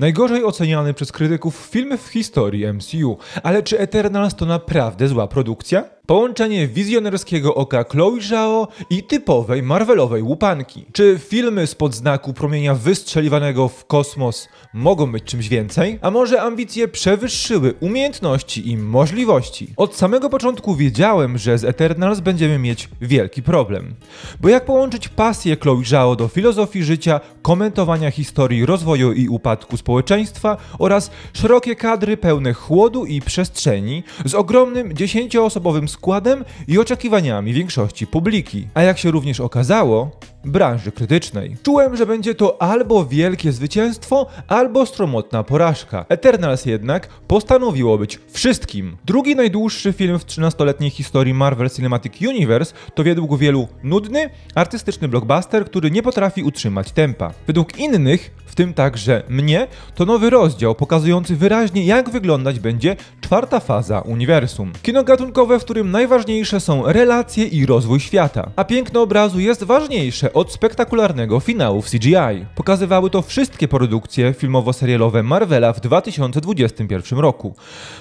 Najgorzej oceniany przez krytyków film w historii MCU, ale czy Eternals to naprawdę zła produkcja? Połączenie wizjonerskiego oka Chloe Zhao i typowej Marvelowej łupanki. Czy filmy spod znaku promienia wystrzeliwanego w kosmos mogą być czymś więcej? A może ambicje przewyższyły umiejętności i możliwości? Od samego początku wiedziałem, że z Eternals będziemy mieć wielki problem. Bo jak połączyć pasję Chloe Zhao do filozofii życia, komentowania historii rozwoju i upadku społeczeństwa oraz szerokie kadry pełne chłodu i przestrzeni z ogromnym dziesięcioosobowym składem i oczekiwaniami większości publiki. A jak się również okazało, branży krytycznej. Czułem, że będzie to albo wielkie zwycięstwo, albo stromotna porażka. Eternals jednak postanowiło być wszystkim. Drugi najdłuższy film w 13-letniej historii Marvel Cinematic Universe to według wielu nudny, artystyczny blockbuster, który nie potrafi utrzymać tempa. Według innych, w tym także mnie, to nowy rozdział pokazujący wyraźnie jak wyglądać będzie czwarta faza uniwersum. Kino gatunkowe, w którym najważniejsze są relacje i rozwój świata, a piękno obrazu jest ważniejsze od spektakularnego finału w CGI. Pokazywały to wszystkie produkcje filmowo-serialowe Marvela w 2021 roku.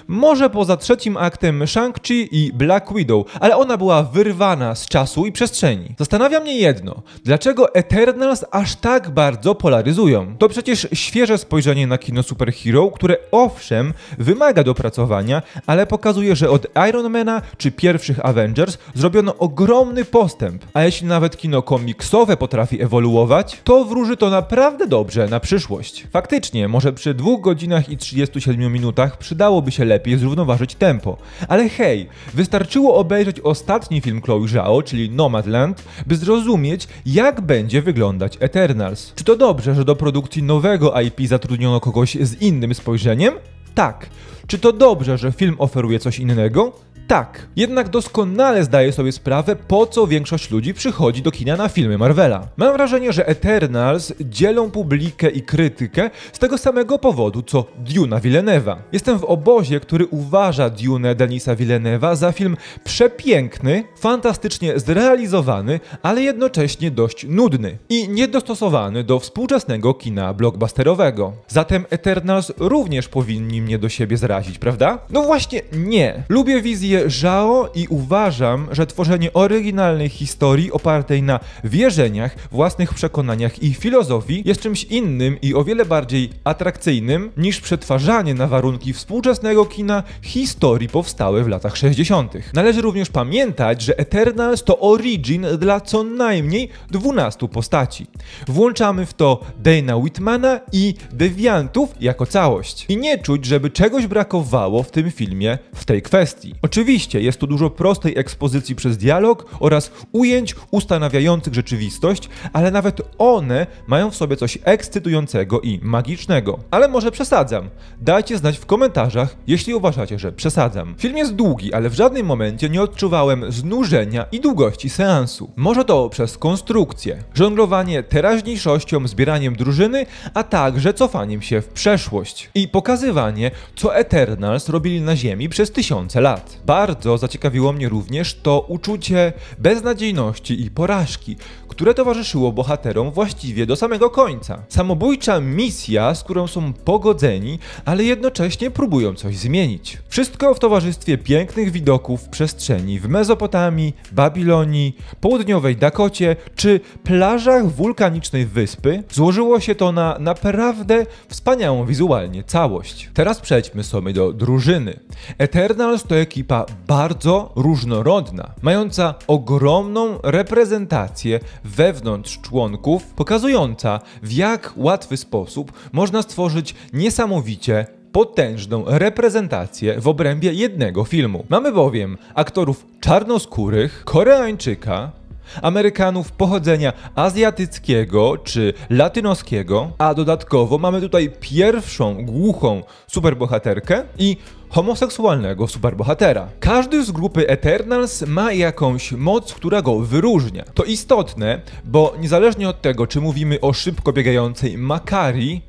Może poza trzecim aktem Shang-Chi i Black Widow, ale ona była wyrwana z czasu i przestrzeni. Zastanawia mnie jedno, dlaczego Eternals aż tak bardzo polaryzują? To przecież świeże spojrzenie na kino superhero, które owszem wymaga dopracowania, ale pokazuje, że od Ironmana czy pierwszych Avengers zrobiono ogromny postęp, a jeśli nawet kino komiksowe finansowe potrafi ewoluować, to wróży to naprawdę dobrze na przyszłość. Faktycznie, może przy 2 godzinach i 37 minutach przydałoby się lepiej zrównoważyć tempo. Ale hej, wystarczyło obejrzeć ostatni film Chloe Zhao, czyli Nomadland, by zrozumieć, jak będzie wyglądać Eternals. Czy to dobrze, że do produkcji nowego IP zatrudniono kogoś z innym spojrzeniem? Tak. Czy to dobrze, że film oferuje coś innego? tak. Jednak doskonale zdaję sobie sprawę, po co większość ludzi przychodzi do kina na filmy Marvela. Mam wrażenie, że Eternals dzielą publikę i krytykę z tego samego powodu, co Duna Villeneuve'a. Jestem w obozie, który uważa Dune Denisa Villeneuve'a za film przepiękny, fantastycznie zrealizowany, ale jednocześnie dość nudny i niedostosowany do współczesnego kina blockbusterowego. Zatem Eternals również powinni mnie do siebie zrazić, prawda? No właśnie nie. Lubię wizję żało i uważam, że tworzenie oryginalnej historii opartej na wierzeniach, własnych przekonaniach i filozofii jest czymś innym i o wiele bardziej atrakcyjnym niż przetwarzanie na warunki współczesnego kina historii powstałe w latach 60. Należy również pamiętać, że Eternals to origin dla co najmniej 12 postaci. Włączamy w to Dana Whitmana i dewiantów jako całość. I nie czuć, żeby czegoś brakowało w tym filmie w tej kwestii. Oczywiście Oczywiście jest tu dużo prostej ekspozycji przez dialog oraz ujęć ustanawiających rzeczywistość, ale nawet one mają w sobie coś ekscytującego i magicznego. Ale może przesadzam. Dajcie znać w komentarzach, jeśli uważacie, że przesadzam. Film jest długi, ale w żadnym momencie nie odczuwałem znużenia i długości seansu. Może to przez konstrukcję, żonglowanie teraźniejszością, zbieraniem drużyny, a także cofaniem się w przeszłość i pokazywanie, co Eternals robili na Ziemi przez tysiące lat bardzo zaciekawiło mnie również to uczucie beznadziejności i porażki, które towarzyszyło bohaterom właściwie do samego końca. Samobójcza misja, z którą są pogodzeni, ale jednocześnie próbują coś zmienić. Wszystko w towarzystwie pięknych widoków w przestrzeni w Mezopotamii, Babilonii, południowej Dakocie czy plażach wulkanicznej wyspy złożyło się to na naprawdę wspaniałą wizualnie całość. Teraz przejdźmy sobie do drużyny. Eternals to ekipa bardzo różnorodna, mająca ogromną reprezentację wewnątrz członków, pokazująca w jak łatwy sposób można stworzyć niesamowicie potężną reprezentację w obrębie jednego filmu. Mamy bowiem aktorów czarnoskórych, Koreańczyka, Amerykanów pochodzenia azjatyckiego czy latynoskiego, a dodatkowo mamy tutaj pierwszą głuchą superbohaterkę i homoseksualnego superbohatera. Każdy z grupy Eternals ma jakąś moc, która go wyróżnia. To istotne, bo niezależnie od tego, czy mówimy o szybko biegającej Makari,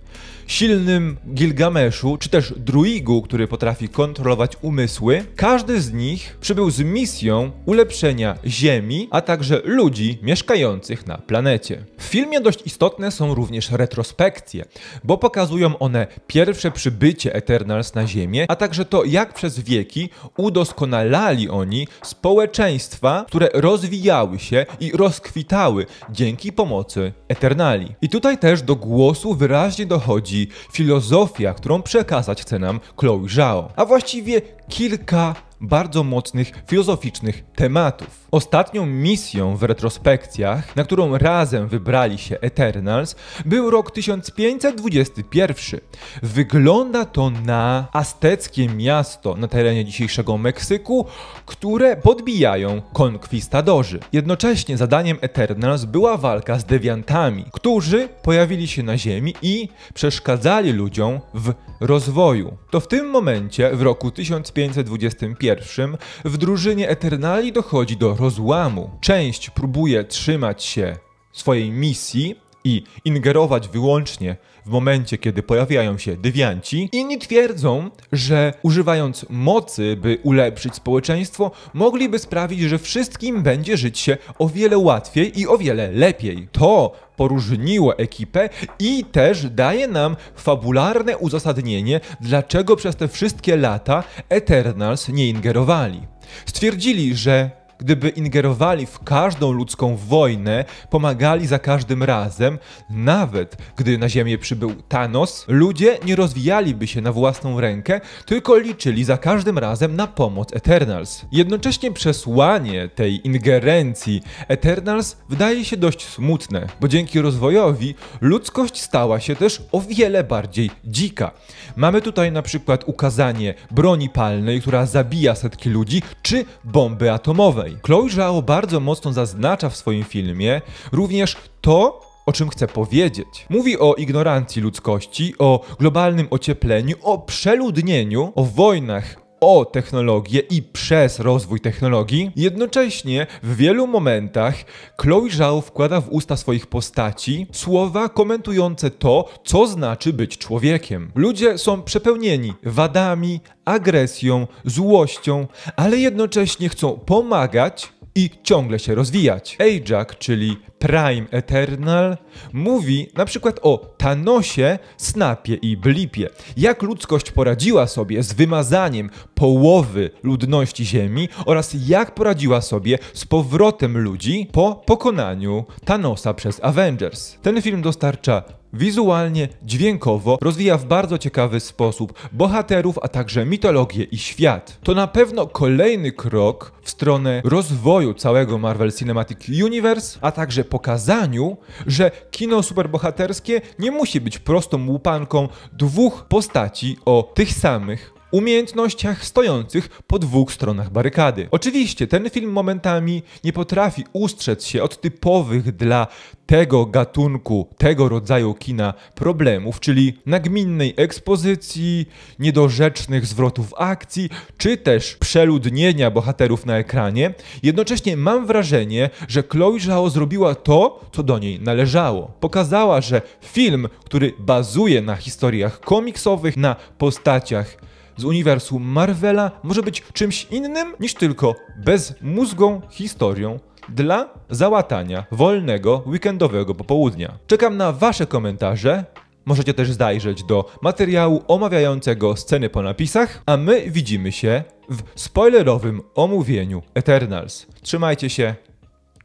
silnym Gilgameszu, czy też druigu, który potrafi kontrolować umysły, każdy z nich przybył z misją ulepszenia Ziemi, a także ludzi mieszkających na planecie. W filmie dość istotne są również retrospekcje, bo pokazują one pierwsze przybycie Eternals na Ziemię, a także to, jak przez wieki udoskonalali oni społeczeństwa, które rozwijały się i rozkwitały dzięki pomocy Eternali. I tutaj też do głosu wyraźnie dochodzi chodzi filozofia, którą przekazać chce nam Chloe Zhao, a właściwie kilka bardzo mocnych filozoficznych tematów. Ostatnią misją w retrospekcjach, na którą razem wybrali się Eternals, był rok 1521. Wygląda to na azteckie miasto na terenie dzisiejszego Meksyku, które podbijają konkwistadorzy. Jednocześnie zadaniem Eternals była walka z dewiantami, którzy pojawili się na Ziemi i przeszkadzali ludziom w rozwoju. To w tym momencie, w roku 1521, w drużynie Eternali dochodzi do rozłamu. Część próbuje trzymać się swojej misji i ingerować wyłącznie w momencie, kiedy pojawiają się dywianci. Inni twierdzą, że używając mocy, by ulepszyć społeczeństwo, mogliby sprawić, że wszystkim będzie żyć się o wiele łatwiej i o wiele lepiej. To poróżniło ekipę i też daje nam fabularne uzasadnienie, dlaczego przez te wszystkie lata Eternals nie ingerowali. Stwierdzili, że Gdyby ingerowali w każdą ludzką wojnę, pomagali za każdym razem, nawet gdy na Ziemię przybył Thanos, ludzie nie rozwijaliby się na własną rękę, tylko liczyli za każdym razem na pomoc Eternals. Jednocześnie przesłanie tej ingerencji Eternals wydaje się dość smutne, bo dzięki rozwojowi ludzkość stała się też o wiele bardziej dzika. Mamy tutaj na przykład ukazanie broni palnej, która zabija setki ludzi, czy bomby atomowej dalej. Chloe Zhao bardzo mocno zaznacza w swoim filmie również to, o czym chcę powiedzieć. Mówi o ignorancji ludzkości, o globalnym ociepleniu, o przeludnieniu, o wojnach, o technologię i przez rozwój technologii. Jednocześnie w wielu momentach Chloe Zhao wkłada w usta swoich postaci słowa komentujące to, co znaczy być człowiekiem. Ludzie są przepełnieni wadami, agresją, złością, ale jednocześnie chcą pomagać i ciągle się rozwijać. Ajak, czyli Prime Eternal, mówi na przykład o Thanosie, Snapie i Blipie. Jak ludzkość poradziła sobie z wymazaniem połowy ludności Ziemi oraz jak poradziła sobie z powrotem ludzi po pokonaniu Thanosa przez Avengers. Ten film dostarcza Wizualnie, dźwiękowo rozwija w bardzo ciekawy sposób bohaterów, a także mitologię i świat. To na pewno kolejny krok w stronę rozwoju całego Marvel Cinematic Universe, a także pokazaniu, że kino superbohaterskie nie musi być prostą łupanką dwóch postaci o tych samych umiejętnościach stojących po dwóch stronach barykady. Oczywiście ten film momentami nie potrafi ustrzec się od typowych dla tego gatunku, tego rodzaju kina problemów, czyli nagminnej ekspozycji, niedorzecznych zwrotów akcji, czy też przeludnienia bohaterów na ekranie. Jednocześnie mam wrażenie, że Chloe Zhao zrobiła to, co do niej należało. Pokazała, że film, który bazuje na historiach komiksowych, na postaciach z uniwersum Marvela może być czymś innym niż tylko bezmózgą historią dla załatania wolnego weekendowego popołudnia. Czekam na Wasze komentarze. Możecie też zajrzeć do materiału omawiającego sceny po napisach, a my widzimy się w spoilerowym omówieniu Eternals. Trzymajcie się,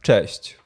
cześć!